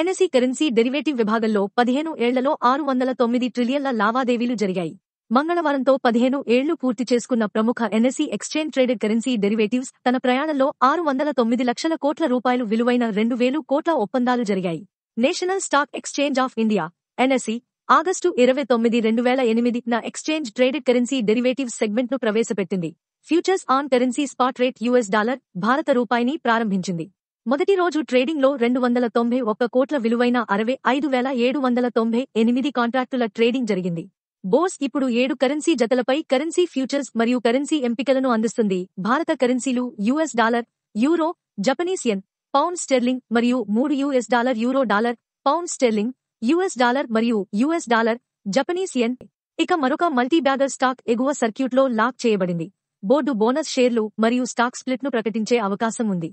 NSE currency derivative విభాగంలో పదిహేను ఏళ్లలో ఆరు వందల తొమ్మిది ట్రిలియన్ల లావాదేవీలు జరిగాయి మంగళవారంతో పదిహేను ఏళ్లు పూర్తి చేసుకున్న ప్రముఖ NSE exchange traded currency derivatives తన ప్రయాణంలో ఆరు వందల తొమ్మిది లక్షల కోట్ల రూపాయలు విలువైన రెండు వేలు కోట్ల ఒప్పందాలు జరిగాయి national stock exchange of India NSE August ఇరవై తొమ్మిది రెండు వేల ఎనిమిది నా ఎక్స్చేంజ్ ట్రేడెడ్ కరెన్సీ డెరివేటివ్స్ సెగ్మెంట్ను ప్రవేశపెట్టింది futures on currency spot rate US dollar భారత రూపాయిని ప్రారంభించింది మొదటి రోజు ట్రేడింగ్లో రెండు వందల తొంభై ఒక్క కోట్ల విలువైన అరవై ఐదు వేల ఏడు వందల తొంభై ఎనిమిది కాంట్రాక్టుల ట్రేడింగ్ జరిగింది బోస్ ఇప్పుడు ఏడు కరెన్సీ జతలపై కరెన్సీ ఫ్యూచర్స్ మరియు కరెన్సీ ఎంపికలను అందిస్తుంది భారత కరెన్సీలు US dollar euro Japanese yen pound sterling మరియు మూడు US dollar euro dollar pound sterling US dollar మరియు యుఎస్ డాలర్ జపనీస్ ఎన్ ఇక మరొక మల్టీ బ్యాగర్ స్టాక్ ఎగువ సర్క్యూట్లో లాక్ చేయబడింది బోర్డు బోనస్ షేర్లు మరియు స్టాక్ స్ప్లిట్ను ప్రకటించే అవకాశం ఉంది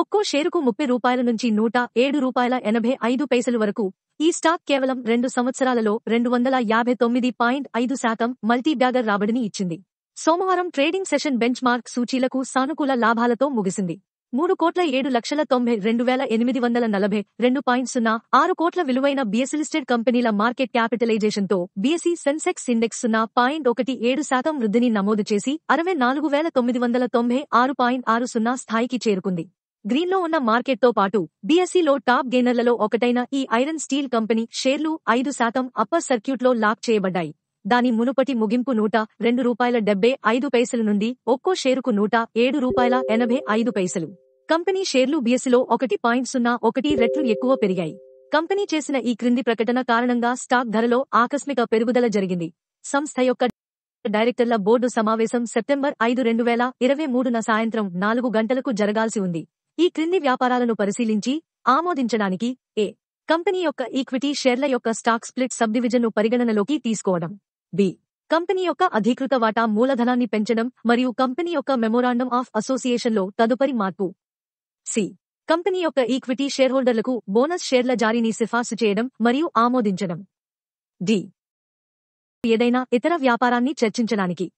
ఒక్కో షేరుకు ముప్పై రూపాయల నుంచి నూట ఏడు రూపాయల ఎనభై ఐదు పైసలు వరకు ఈ స్టాక్ కేవలం రెండు సంవత్సరాలలో రెండు వందల యాభై తొమ్మిది పాయింట్ ఐదు శాతం మల్టీబ్యాగర్ రాబడిని ఇచ్చింది సోమవారం ట్రేడింగ్ సెషన్ బెంచ్ మార్క్ సూచీలకు సానుకూల లాభాలతో ముగిసింది మూడు కోట్ల ఏడు లక్షల తొంభై రెండు వేల ఎనిమిది వందల నలభై రెండు పాయింట్ సున్నా ఆరు కోట్ల విలువైన బీఎస్ లిస్టెడ్ కంపెనీల మార్కెట్ క్యాపిటలైజేషన్తో బీఎస్ఈ సెన్సెక్స్ ఇండెక్స్ సున్నా పాయింట్ ఒకటి ఏడు శాతం వృద్ధిని నమోదు చేసి అరవై నాలుగు వేల తొమ్మిది వందల తొంభై ఆరు పాయింట్ ఆరు సున్నా స్థాయికి చేరుకుంది గ్రీన్లో ఉన్న మార్కెట్తో పాటు బీఎస్సీలో టాప్ గెయినర్లలో ఒకటైన ఈ ఐరన్ స్టీల్ కంపెనీ షేర్లు ఐదు శాతం అప్పర్ సర్క్యూట్లో లాక్ చేయబడ్డాయి దాని మునుపటి ముగింపు నూట రెండు రూపాయల డెబ్బై ఐదు పైసలు నుండి ఒక్కో షేరుకు నూట ఏడు రూపాయల ఎనభై ఐదు పైసలు కంపెనీ షేర్లు బీఎస్సీలో ఒకటి పాయింట్ సున్నా ఒకటి రెట్లు ఎక్కువ పెరిగాయి కంపెనీ చేసిన ఈ క్రింది ప్రకటన కారణంగా స్టాక్ ధరలో ఆకస్మిక పెరుగుదల జరిగింది సంస్థ యొక్క డైరెక్టర్ల బోర్డు సమావేశం సెప్టెంబర్ ఐదు రెండు వేల ఇరవై మూడున సాయంత్రం నాలుగు గంటలకు జరగాల్సి ఉంది ఈ క్రింది వ్యాపారాలను పరిశీలించి ఆమోదించడానికి ఏ కంపెనీ యొక్క ఈక్విటీ షేర్ల యొక్క స్టాక్ స్ప్లిట్ ను పరిగణనలోకి తీసుకోవడం బి కంపెనీ యొక్క అధీకృత వాటా మూలధనాన్ని పెంచడం మరియు కంపెనీ యొక్క మెమోరాండం ఆఫ్ అసోసియేషన్ లో తదుపరి మార్పు సి కంపెనీ యొక్క ఈక్విటీ షేర్ హోల్డర్లకు బోనస్ షేర్ల జారీని సిఫార్సు చేయడం మరియు ఆమోదించడం డి ఏదైనా ఇతర వ్యాపారాన్ని చర్చించడానికి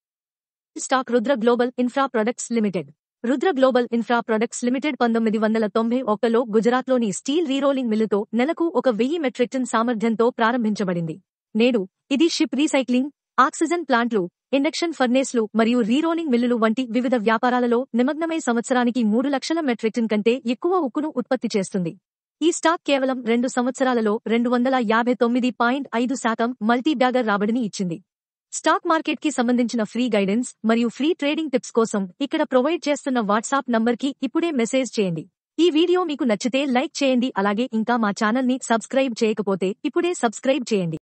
stock Rudra Global Infra Products Limited Rudra Global Infra Products Limited పంతొమ్మిది వందల తొంభై ఒక్కలో గుజరాత్లోని స్టీల్ రీరోలింగ్ మిల్లుతో నెలకు ఒక వెయ్యి మెట్రిక్ టన్ సామర్థ్యంతో ప్రారంభించబడింది నేడు ఇది షిప్ రీసైక్లింగ్ ఆక్సిజన్ ప్లాంట్లు ఇండక్షన్ ఫర్నేస్లు మరియు రీరోలింగ్ మిల్లులు వంటి వివిధ వ్యాపారాలలో నిమగ్నమై సంవత్సరానికి మూడు లక్షల మెట్రిక్ టన్ కంటే ఎక్కువ ఉక్కును ఉత్పత్తి చేస్తుంది ఈ స్టాక్ కేవలం రెండు సంవత్సరాలలో రెండు వందల యాభై తొమ్మిది పాయింట్ ఐదు శాతం మల్టీబ్యాగర్ రాబడిని ఇచ్చింది స్టాక్ మార్కెట్ కి సంబంధించిన ఫ్రీ గైడెన్స్ మరియు ఫ్రీ ట్రేడింగ్ టిప్స్ కోసం ఇక్కడ ప్రొవైడ్ చేస్తున్న వాట్సాప్ నంబర్ కి ఇప్పుడే మెసేజ్ చేయండి ఈ వీడియో మీకు నచ్చితే లైక్ చేయండి అలాగే ఇంకా మా ని సబ్స్క్రైబ్ చేయకపోతే ఇప్పుడే సబ్స్క్రైబ్ చేయండి